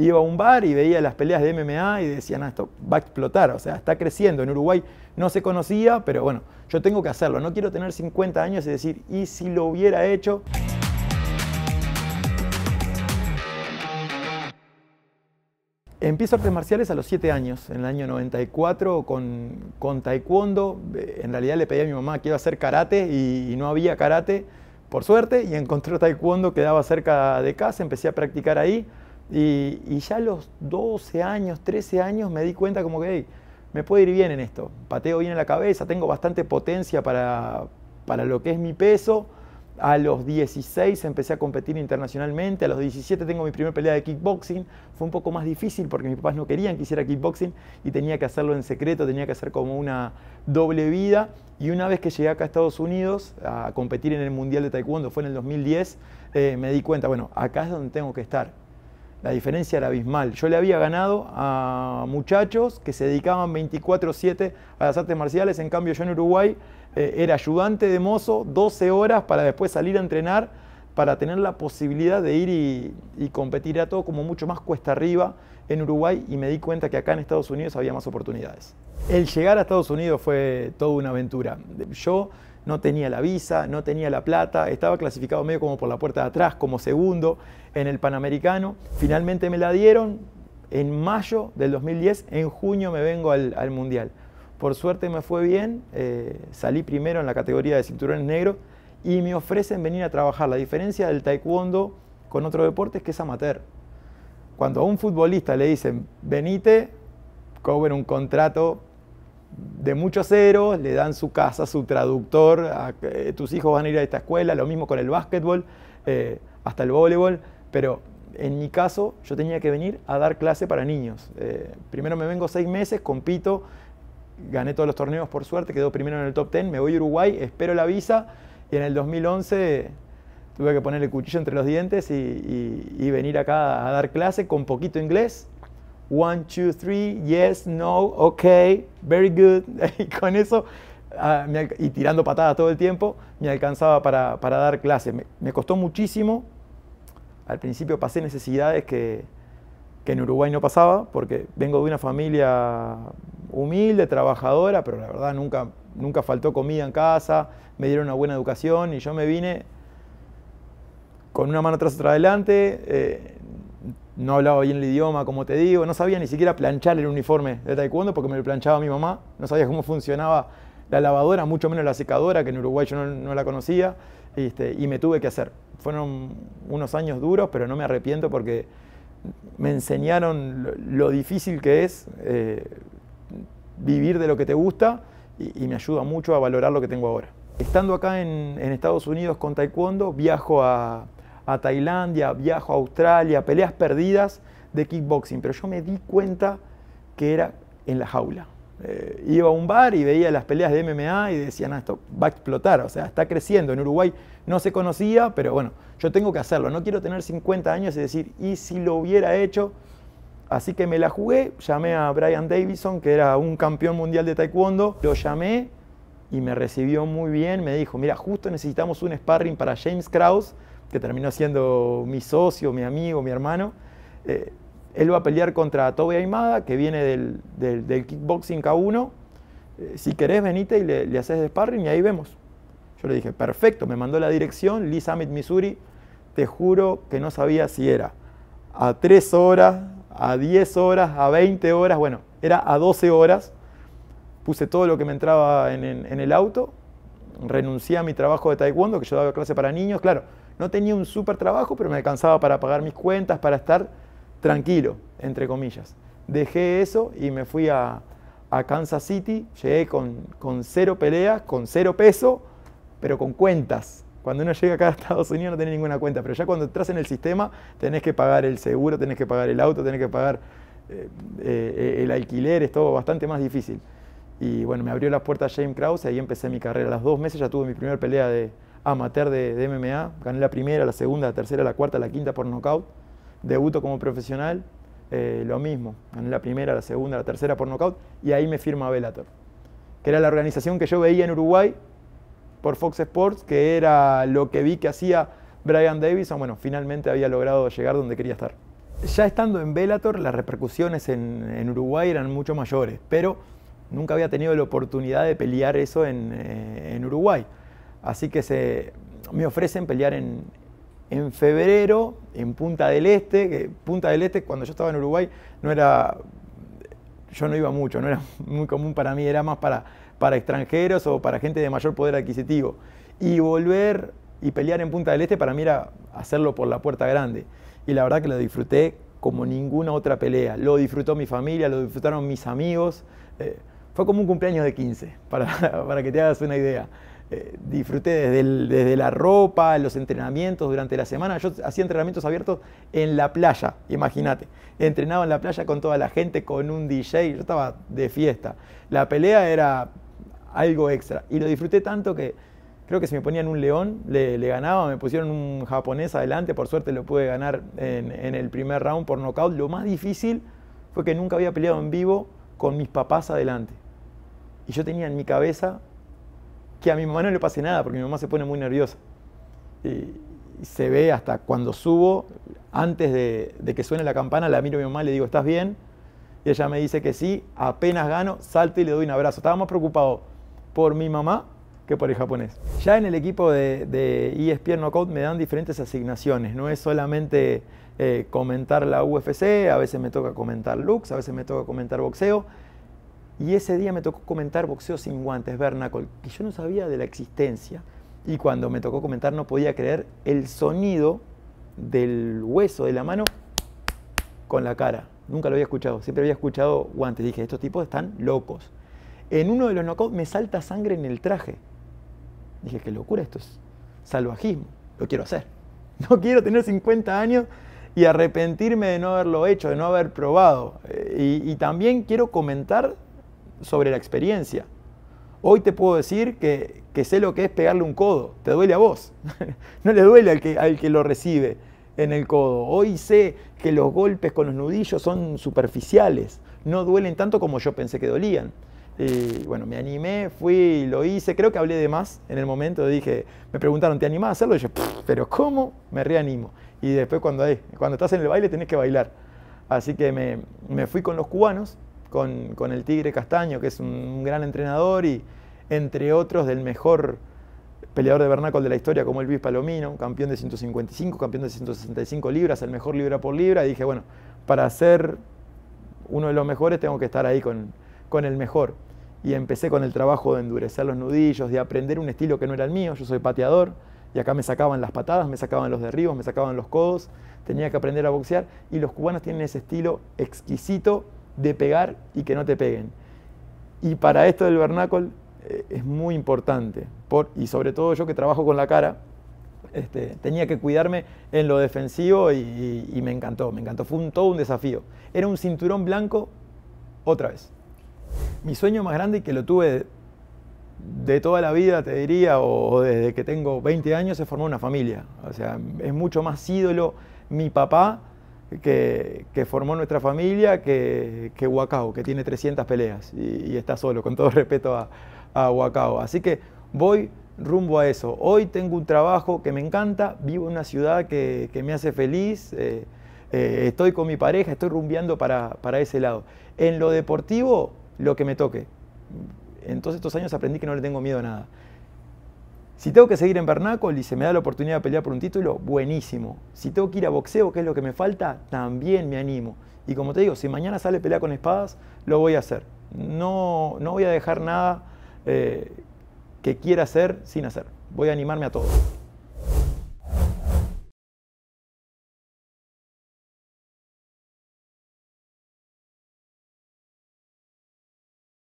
iba a un bar y veía las peleas de MMA y decía, no, esto va a explotar, o sea, está creciendo. En Uruguay no se conocía, pero bueno, yo tengo que hacerlo. No quiero tener 50 años y decir, ¿y si lo hubiera hecho? Empiezo artes marciales a los 7 años, en el año 94, con, taekwondo. Eh, en realidad le pedí a mi mamá, que iba a hacer karate y, y no había karate, por suerte, y encontré taekwondo que daba cerca de casa, empecé a practicar ahí. Y, ya a los 12 años, 13 años me di cuenta como que me puede ir bien en esto. Pateo bien en la cabeza, tengo bastante potencia para, para lo que es mi peso. A los 16 empecé a competir internacionalmente, a los 17 tengo mi primera pelea de kickboxing. Fue un poco más difícil porque mis papás no querían que hiciera kickboxing y tenía que hacerlo en secreto, tenía que hacer como una doble vida. Y una vez que llegué acá a Estados Unidos a competir en el Mundial de Taekwondo, fue en el 2010, eh, me di cuenta, bueno, acá es donde tengo que estar la diferencia era abismal. Yo le había ganado a muchachos que se dedicaban 24-7 a las artes marciales. En cambio, yo en Uruguay eh, era ayudante de mozo 12 horas para después salir a entrenar, para tener la posibilidad de ir y, competir. a todo como mucho más cuesta arriba en Uruguay y me di cuenta que acá en Estados Unidos había más oportunidades. El llegar a Estados Unidos fue toda una aventura. Yo no tenía la visa, no tenía la plata, estaba clasificado medio como por la puerta de atrás, como segundo en el Panamericano. Finalmente me la dieron en mayo del 2010, en junio me vengo al, Mundial. Por suerte me fue bien, eh, salí primero en la categoría de cinturones negros y me ofrecen venir a trabajar. La diferencia del taekwondo con otro deporte es que es amateur. Cuando a un futbolista le dicen, venite, cobren un contrato de mucho acero, le dan su casa, su traductor, eh, tus hijos van a ir a esta escuela, lo mismo con el básquetbol, eh, hasta el voleibol, pero en mi caso yo tenía que venir a dar clase para niños. Eh, primero me vengo seis meses, compito, gané todos los torneos por suerte, quedó primero en el top ten, me voy a Uruguay, espero la visa y en el 2011 tuve que poner el cuchillo entre los dientes y venir acá a dar clase con poquito inglés, one, two, three, yes, no, ok, very good. Y con eso, ah, y tirando patadas todo el tiempo, me alcanzaba para, dar clases. Me, costó muchísimo. Al principio pasé necesidades que, en Uruguay no pasaba, porque vengo de una familia humilde, trabajadora, pero la verdad nunca, nunca faltó comida en casa, me dieron una buena educación y yo me vine con una mano atrás otra adelante, eh, no hablaba bien el idioma, como te digo, no sabía ni siquiera planchar el uniforme de taekwondo porque me lo planchaba mi mamá, no sabía cómo funcionaba la lavadora, mucho menos la secadora, que en Uruguay yo no, la conocía, este, y me tuve que hacer. Fueron unos años duros, pero no me arrepiento porque me enseñaron lo, difícil que es eh, vivir de lo que te gusta y, me ayuda mucho a valorar lo que tengo ahora. Estando acá en Estados Unidos con taekwondo, viajo a, a Tailandia, viajo a Australia, peleas perdidas de kickboxing, pero yo me di cuenta que era en la jaula. Eh, iba a un bar y veía las peleas de MMA y decían esto va a explotar, o sea, está creciendo. En Uruguay no se conocía, pero bueno, yo tengo que hacerlo. No quiero tener 50 años y decir, ¿y si lo hubiera hecho? Así que me la jugué, llamé a Brian Davison, que era un campeón mundial de taekwondo, lo llamé y me recibió muy bien, me dijo, mira, justo necesitamos un sparring para James Krause, que terminó siendo mi socio, mi amigo, mi hermano, eh, él va a pelear contra Toby Aymada, que viene del, kickboxing K1. Eh, si querés, venite y le, haces de sparring y ahí vemos. Yo le dije, perfecto, me mandó la dirección, Lee Summit, Missouri. Te juro que no sabía si era a 3 horas, a 10 horas, a 20 horas, bueno, era a 12 horas. Puse todo lo que me entraba en el auto, renuncié a mi trabajo de taekwondo, que yo daba clase para niños, claro no tenía un súper trabajo, pero me alcanzaba para pagar mis cuentas, para estar tranquilo, entre comillas. Dejé eso y me fui a, Kansas City. Llegué con, cero peleas, con cero peso, pero con cuentas. Cuando uno llega acá a Estados Unidos no tiene ninguna cuenta, pero ya cuando entras en el sistema tenés que pagar el seguro, tenés que pagar el auto, tenés que pagar eh, eh, el alquiler, es todo bastante más difícil. Y bueno, me abrió las puertas James Krause, ahí empecé mi carrera. A los dos meses ya tuve mi primera pelea de, amateur de, MMA. Gané la primera, la segunda, la tercera, la cuarta, la quinta por nocaut. Debuto como profesional, eh, lo mismo. Gané la primera, la segunda, la tercera por nocaut y ahí me firma Bellator, que era la organización que yo veía en Uruguay por Fox Sports, que era lo que vi que hacía Brian Davison. Bueno, finalmente había logrado llegar donde quería estar. Ya estando en Bellator, las repercusiones en, Uruguay eran mucho mayores, pero nunca había tenido la oportunidad de pelear eso en eh, Uruguay. Así que se, me ofrecen pelear en, en febrero en Punta del Este, que Punta del Este cuando yo estaba en Uruguay no era, yo no iba mucho, no era muy común para mí, era más para, para extranjeros o para gente de mayor poder adquisitivo. Y volver y pelear en Punta del Este para mí era hacerlo por la puerta grande. Y la verdad que lo disfruté como ninguna otra pelea. Lo disfrutó mi familia, lo disfrutaron mis amigos. Eh, fue como un cumpleaños de 15, para, para que te hagas una idea. Eh, disfruté desde, la ropa, los entrenamientos durante la semana. Yo hacía entrenamientos abiertos en la playa, imagínate. Entrenaba en la playa con toda la gente, con un DJ, yo estaba de fiesta. La pelea era algo extra y lo disfruté tanto que creo que si me ponían un león, le, ganaba, me pusieron un japonés adelante, por suerte lo pude ganar en, en el primer round por nocaut. Lo más difícil fue que nunca había peleado en vivo con mis papás adelante. Y yo tenía en mi cabeza que a mi mamá no le pase nada, porque mi mamá se pone muy nerviosa. Y, se ve hasta cuando subo, antes de, que suene la campana, la miro a mi mamá y le digo, ¿estás bien? Y ella me dice que sí, apenas gano, salto y le doy un abrazo. Estaba más preocupado por mi mamá que por el japonés. Ya en el equipo de, de ESPN code me dan diferentes asignaciones, no es solamente eh, comentar la UFC, a veces me toca comentar Lux, a veces me toca comentar boxeo, y ese día me tocó comentar boxeo sin guantes, Bernacol, que yo no sabía de la existencia. Y cuando me tocó comentar no podía creer el sonido del hueso de la mano con la cara. Nunca lo había escuchado, siempre había escuchado guantes. Dije, estos tipos están locos. En uno de los knockouts me salta sangre en el traje. Dije, qué locura, esto es salvajismo. Lo quiero hacer. No quiero tener 50 años y arrepentirme de no haberlo hecho, de no haber probado. Eh, y, y también quiero comentar sobre la experiencia. Hoy te puedo decir que, sé lo que es pegarle un codo, te duele a vos, no le duele al que, lo recibe en el codo. Hoy sé que los golpes con los nudillos son superficiales, no duelen tanto como yo pensé que dolían. Y bueno, me animé, fui, lo hice, creo que hablé de más en el momento, dije, me preguntaron, ¿te animás a hacerlo? Y yo, pero ¿cómo? Me reanimo. Y después cuando, cuando estás en el baile tenés que bailar. Así que me, me fui con los cubanos, con, el Tigre Castaño, que es un, gran entrenador y entre otros del mejor peleador de vernáculo de la historia como el Elvis Palomino, campeón de 155, campeón de 165 libras, el mejor libra por libra. Y dije, bueno, para ser uno de los mejores tengo que estar ahí con, con el mejor. Y empecé con el trabajo de endurecer los nudillos, de aprender un estilo que no era el mío. Yo soy pateador y acá me sacaban las patadas, me sacaban los derribos, me sacaban los codos. Tenía que aprender a boxear y los cubanos tienen ese estilo exquisito de pegar y que no te peguen. Y para esto del vernáculo eh, es muy importante, y sobre todo yo que trabajo con la cara, este, tenía que cuidarme en lo defensivo y, me encantó, me encantó, fue un, todo un desafío. Era un cinturón blanco otra vez. Mi sueño más grande y que lo tuve de, toda la vida, te diría, o desde que tengo 20 años, se formó una familia. O sea, es mucho más ídolo mi papá que, formó nuestra familia que, que Huacao, que tiene 300 peleas y, está solo, con todo respeto a, a Huacao. Así que voy rumbo a eso. Hoy tengo un trabajo que me encanta, vivo en una ciudad que, me hace feliz, eh, eh, estoy con mi pareja, estoy rumbeando para, para, ese lado. En lo deportivo, lo que me toque. En todos estos años aprendí que no le tengo miedo a nada. Si tengo que seguir en Bernáculo y se me da la oportunidad de pelear por un título, buenísimo. Si tengo que ir a boxeo, que es lo que me falta, también me animo. Y como te digo, si mañana sale pelea con espadas, lo voy a hacer. No, no voy a dejar nada eh, que quiera hacer sin hacer. Voy a animarme a todo.